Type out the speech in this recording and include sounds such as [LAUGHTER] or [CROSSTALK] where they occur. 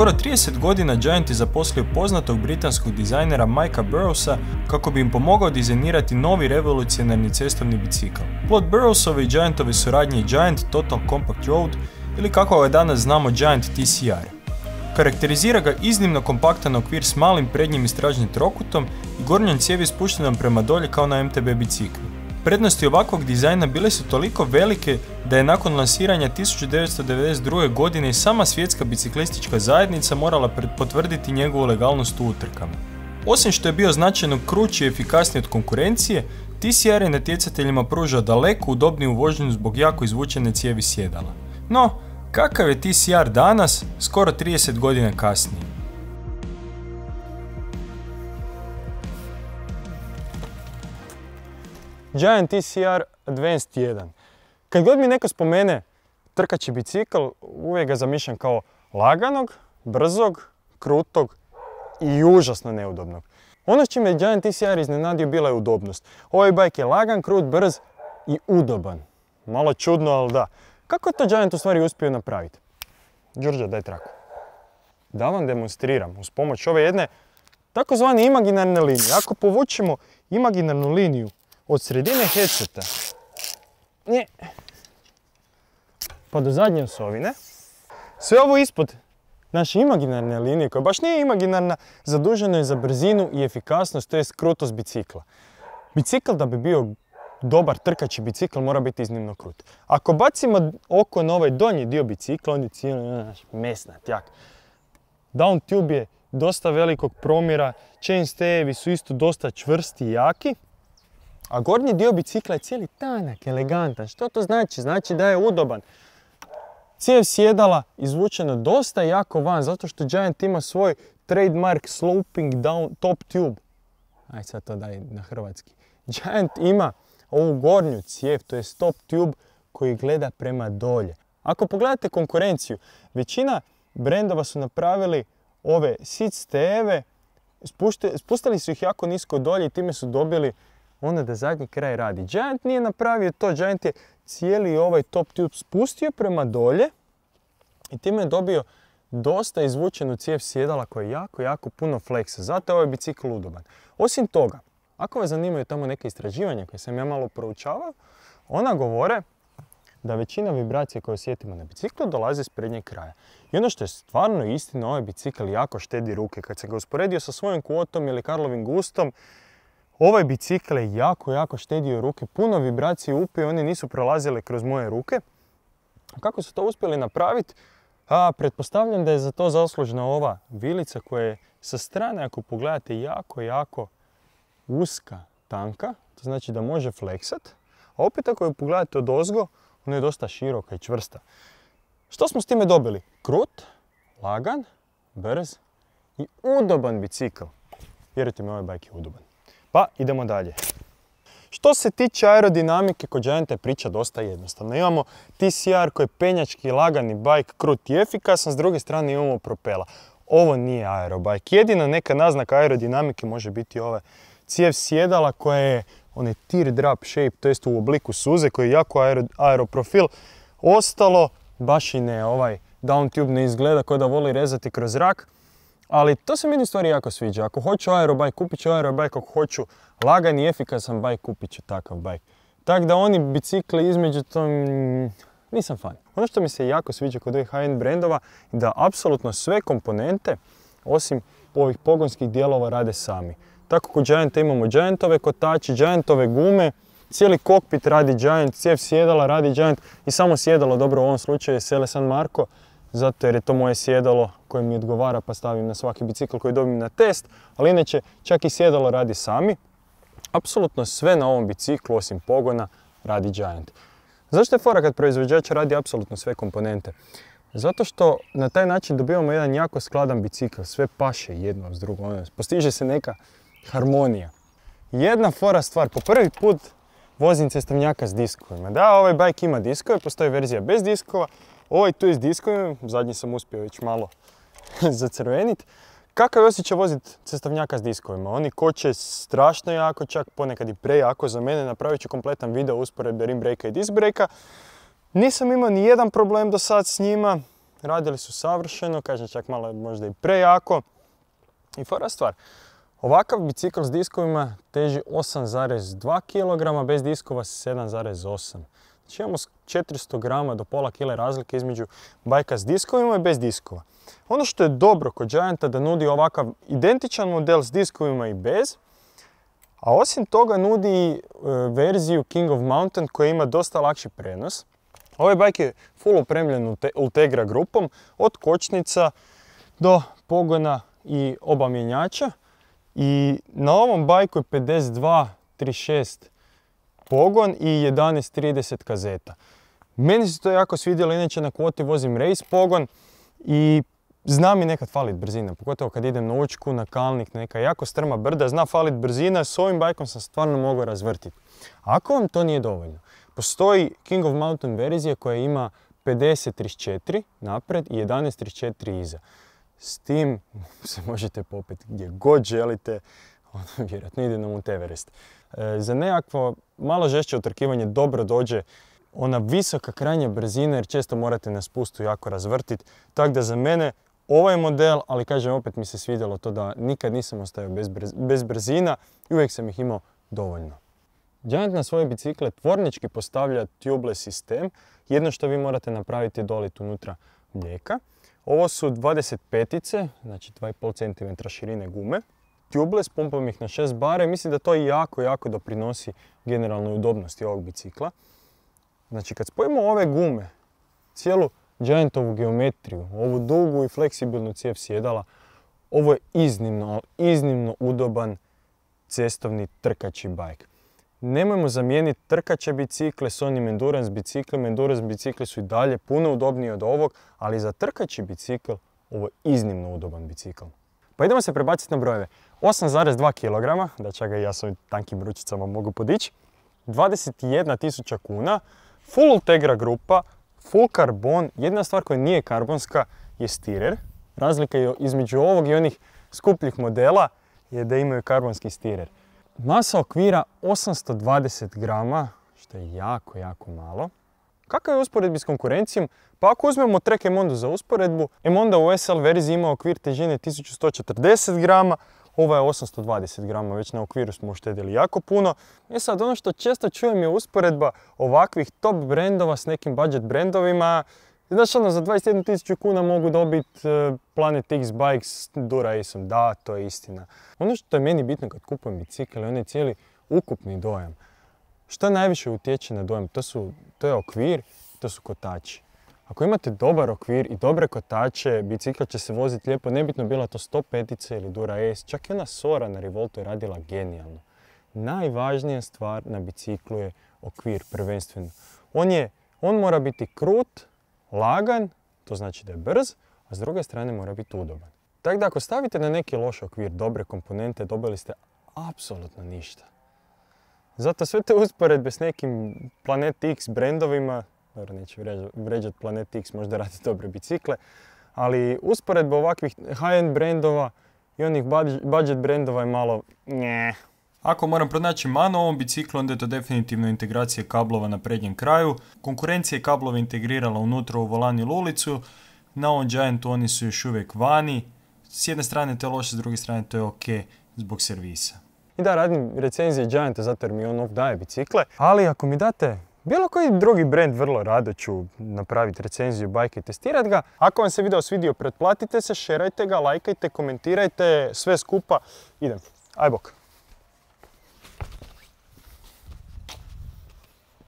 skoro 30 godina Giant je zaposlio poznatog britanskog dizajnera Mike'a Burrowsa kako bi im pomogao dizajnirati novi revolucionarni cestovni bicikl. Plot Burrowsove i Giantove suradnje Giant Total Compact Road ili kako ga danas znamo Giant TCR. Karakterizira ga iznimno kompaktan okvir s malim prednjim istražnim trokutom i gornjom cijevi spuštenom prema dolje kao na MTB biciklu. Prednosti ovakvog dizajna bile su toliko velike da je nakon lansiranja 1992. godine sama svjetska biciklistička zajednica morala potvrditi njegovu legalnost u utrkama. Osim što je bio značajno krući i efikasniji od konkurencije, TCR je natjecateljima pružao daleko udobniju vožnju zbog jako izvučene cijevi sjedala. No, kakav je TCR danas, skoro 30 godina kasnije? Giant TCR Advanced 1. Kad god mi neko spomene trkači bicikl, uvijek ga zamišljam kao laganog, brzog, krutog i užasno neudobnog. Ono s je Giant TCR iznenadio bila je udobnost. Ovaj bajk je lagan, krut, brz i udoban. Malo čudno, ali da. Kako je to Giant u stvari uspio napraviti? da daj traku. Da vam demonstriram uz pomoć ove jedne takozvane imaginarne linije. Ako povučemo imaginarnu liniju od sredine headseta pa do zadnje osovine. Sve ovo ispod naše imaginarne linije, koja baš nije imaginarna, zadužena je za brzinu i efikasnost, to je krutost bicikla. Bicikl da bi bio dobar trkači bicikl mora biti iznimno krut. Ako bacimo oko na ovaj donji dio bicikla, on je cijelo mesnat, jak. Down tube je dosta velikog promjera, chain stayevi su isto dosta čvrsti i jaki. A gornji dio bicikla je cijeli tanak, elegantan. Što to znači? Znači da je udoban. Cijev sjedala izvučena dosta jako van, zato što Giant ima svoj trademark sloping down top tube. Aj sad to daj na hrvatski. Giant ima ovu gornju cijev, to je top tube koji gleda prema dolje. Ako pogledate konkurenciju, većina brendova su napravili ove sit steve, spustili su ih jako nisko dolje i time su dobili onda da zadnji kraj radi. Giant nije napravio to, Giant je cijeli ovaj top tube spustio prema dolje i time je dobio dosta izvučenu cijev sjedala koja je jako, jako puno fleksa. Zato je ovaj bicikl udoban. Osim toga, ako vas zanimaju tamo neke istraživanja koje sam ja malo proučavao, ona govore da većina vibracije koje osjetimo na biciklu dolazi s prednjeg kraja. I ono što je stvarno istina, ovaj bicikl jako štedi ruke. Kad se ga usporedio sa svojim kuotom ili Karlovim gustom, Ovaj bicikl je jako, jako štedio ruke, puno vibracije upio, one nisu prolazile kroz moje ruke. Kako su to uspjeli napraviti? A, pretpostavljam da je za to zaslužna ova vilica koja je sa strane, ako pogledate, jako, jako uska, tanka. To znači da može fleksat. A opet ako ju pogledate od ozgo, ona je dosta široka i čvrsta. Što smo s time dobili? Krut, lagan, brz i udoban bicikl. Vjerujte mi, ovaj bajk je udoban. Pa idemo dalje. Što se tiče aerodinamike, kod Giant je priča dosta jednostavna. Imamo TCR koji je penjački, lagani bajk, krut i efikasan, s druge strane imamo propela. Ovo nije aerobajk. Jedina neka naznaka aerodinamike može biti ove cijev sjedala koja je onaj teardrop shape, to jest u obliku suze koji je jako aeroprofil. Ostalo baš i ne, ovaj down tube ne izgleda kao da voli rezati kroz rak. Ali to se meni stvari jako sviđa. Ako hoću aerobajk, kupit ću aerobajk. Ako hoću lagan i efikasan bajk, kupit ću takav bajk. Tako da oni bicikli između tom mm, nisam fan. Ono što mi se jako sviđa kod ovih high-end brendova je da apsolutno sve komponente, osim ovih pogonskih dijelova, rade sami. Tako kod Gianta imamo Giantove kotači, Giantove gume, cijeli kokpit radi Giant, cijev sjedala radi Giant i samo sjedalo, dobro u ovom slučaju je Sele San Marco, zato jer je to moje sjedalo koje mi odgovara pa stavim na svaki bicikl koji dobijem na test, ali inače čak i sjedalo radi sami. Apsolutno sve na ovom biciklu osim pogona radi Giant. Zašto je fora kad proizvođač radi apsolutno sve komponente? Zato što na taj način dobivamo jedan jako skladan bicikl, sve paše jedno s drugom. Ono, postiže se neka harmonija. Jedna fora stvar, po prvi put vozim cestovnjaka s diskovima. Da, ovaj bajk ima diskove, postoji verzija bez diskova, Ovaj tu je s diskovima, zadnji sam uspio već malo [LAUGHS] zacrvenit. Kakav je osjećaj voziti cestavnjaka s diskovima? Oni koče strašno jako, čak ponekad i prejako za mene. Napravit ću kompletan video usporedbe rim i disc Nisam imao ni jedan problem do sad s njima. Radili su savršeno, kažem čak malo možda i prejako. I fora stvar, ovakav bicikl s diskovima teži 8,2 kg, bez diskova 7,8 kg čemu imamo 400 grama do pola kile razlike između bajka s diskovima i bez diskova. Ono što je dobro kod Gianta da nudi ovakav identičan model s diskovima i bez, a osim toga nudi e, verziju King of Mountain koja ima dosta lakši prenos. Ovaj bajk je full opremljen Ultegra grupom, od kočnica do pogona i oba mjenjača. I na ovom bajku je 52 36 pogon i 11.30 kazeta. Meni se to jako svidjelo, inače na kvoti vozim race pogon i zna mi nekad falit brzina, pogotovo kad idem na učku, na kalnik, neka jako strma brda, zna falit brzina, s ovim bajkom sam stvarno mogao razvrtiti. Ako vam to nije dovoljno, postoji King of Mountain verzija koja ima 50.34 napred i 11.34 iza. S tim [LAUGHS] se možete popiti gdje god želite, [LAUGHS] ono vjerojatno ide nam u e, za nekakvo malo žešće otrkivanje dobro dođe ona visoka krajnja brzina jer često morate na spustu jako razvrtiti. Tako da za mene ovaj model, ali kažem opet mi se svidjelo to da nikad nisam ostao bez, bez brzina i uvijek sam ih imao dovoljno. Giant na svoje bicikle tvornički postavlja tubeless sistem. Jedno što vi morate napraviti je doliti unutra mlijeka. Ovo su 25-ice, znači 2,5 cm širine gume tubeless, pumpam ih na 6 bare, mislim da to jako, jako doprinosi generalnoj udobnosti ovog bicikla. Znači kad spojimo ove gume, cijelu Giantovu geometriju, ovu dugu i fleksibilnu cijev sjedala, ovo je iznimno, iznimno udoban cestovni trkači bajk. Nemojmo zamijeniti trkače bicikle s onim endurance biciklima. Endurance bicikle su i dalje puno udobniji od ovog, ali za trkači bicikl ovo je iznimno udoban bicikl. Pa idemo se prebaciti na brojeve. 8,2 kg, da čega ja s ovim tankim ručicama mogu podići, 21.000 kuna, full Ultegra grupa, full karbon, jedna stvar koja nije karbonska je stirer. Razlika je između ovog i onih skupljih modela je da imaju karbonski stirer. Masa okvira 820 grama, što je jako, jako malo. Kakav je usporedbi s konkurencijom? Pa ako uzmemo Trek Emondo za usporedbu, Emondo u SL verziji ima okvir težine 1140 grama, ova je 820 grama, već na okviru smo uštedili jako puno. I e sad, ono što često čujem je usporedba ovakvih top brendova s nekim budget brendovima. Znaš, ono, za 21.000 kuna mogu dobiti e, Planet X bikes, dura Duracom. Da, to je istina. Ono što je meni bitno kad kupujem bicikl je onaj cijeli ukupni dojam. Što najviše utječe na dojem? To, su, to je okvir, to su kotači. Ako imate dobar okvir i dobre kotače, bicikla će se voziti lijepo, nebitno bila to 105 ili Dura S, čak i ona Sora na Revoltu je radila genijalno. Najvažnija stvar na biciklu je okvir prvenstveno. On, je, on mora biti krut, lagan, to znači da je brz, a s druge strane mora biti udoban. Tako da ako stavite na neki loš okvir dobre komponente, dobili ste apsolutno ništa. Zato sve te usporedbe s nekim Planet X brendovima, dobro neću vređati Planet X, možda radi dobre bicikle, ali usporedba ovakvih high-end brendova i onih budget brendova je malo nje. Ako moram pronaći mano ovom biciklu, onda je to definitivno integracija kablova na prednjem kraju. Konkurencija je kablove integrirala unutra u volan i lulicu. Na ovom Giantu oni su još uvijek vani. S jedne strane to je loše, s druge strane to je ok zbog servisa i da radim recenzije Gianta zato jer mi on daje bicikle. Ali ako mi date bilo koji drugi brand vrlo rado ću napraviti recenziju bajke i testirat ga. Ako vam se video svidio pretplatite se, šerajte ga, lajkajte, komentirajte, sve skupa. Idem, aj bok.